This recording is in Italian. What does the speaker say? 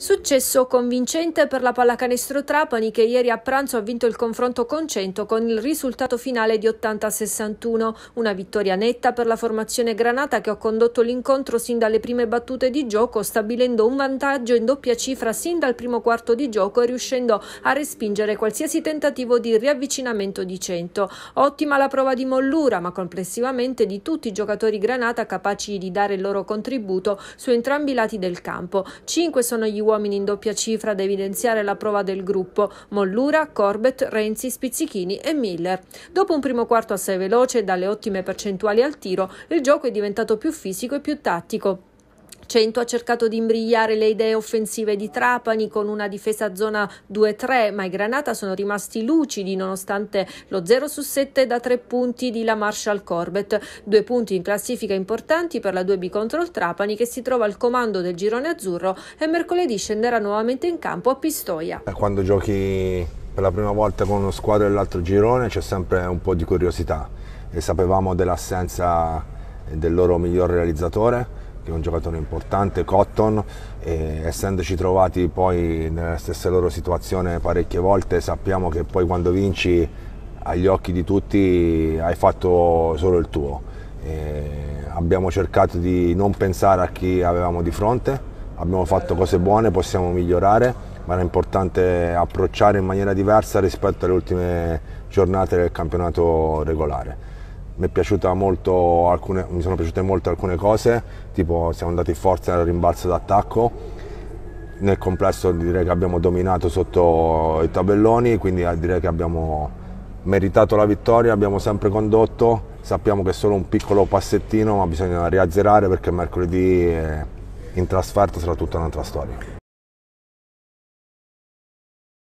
Successo convincente per la pallacanestro Trapani che ieri a pranzo ha vinto il confronto con 100 con il risultato finale di 80-61, una vittoria netta per la formazione granata che ha condotto l'incontro sin dalle prime battute di gioco stabilendo un vantaggio in doppia cifra sin dal primo quarto di gioco e riuscendo a respingere qualsiasi tentativo di riavvicinamento di 100. Ottima la prova di mollura ma complessivamente di tutti i giocatori granata capaci di dare il loro contributo su entrambi i lati del campo. 5 sono gli uomini in doppia cifra ad evidenziare la prova del gruppo Mollura, Corbett, Renzi, Spizzichini e Miller. Dopo un primo quarto assai veloce e dalle ottime percentuali al tiro, il gioco è diventato più fisico e più tattico. Cento ha cercato di imbrigliare le idee offensive di Trapani con una difesa zona 2-3, ma i Granata sono rimasti lucidi nonostante lo 0 su 7 da tre punti di la Marshall Corbett. Due punti in classifica importanti per la 2B contro il Trapani che si trova al comando del girone azzurro e mercoledì scenderà nuovamente in campo a Pistoia. Eh, quando giochi per la prima volta con una squadra dell'altro girone c'è sempre un po' di curiosità e sapevamo dell'assenza del loro miglior realizzatore che è un giocatore importante, Cotton, e essendoci trovati poi nella stessa loro situazione parecchie volte sappiamo che poi quando vinci agli occhi di tutti hai fatto solo il tuo. E abbiamo cercato di non pensare a chi avevamo di fronte, abbiamo fatto cose buone, possiamo migliorare, ma era importante approcciare in maniera diversa rispetto alle ultime giornate del campionato regolare mi, alcune, mi sono piaciute molto alcune cose, tipo siamo andati forza nel rimbalzo d'attacco, nel complesso direi che abbiamo dominato sotto i tabelloni, quindi eh, direi che abbiamo meritato la vittoria, abbiamo sempre condotto, sappiamo che è solo un piccolo passettino ma bisogna riazzerare perché mercoledì eh, in trasferta sarà tutta un'altra storia.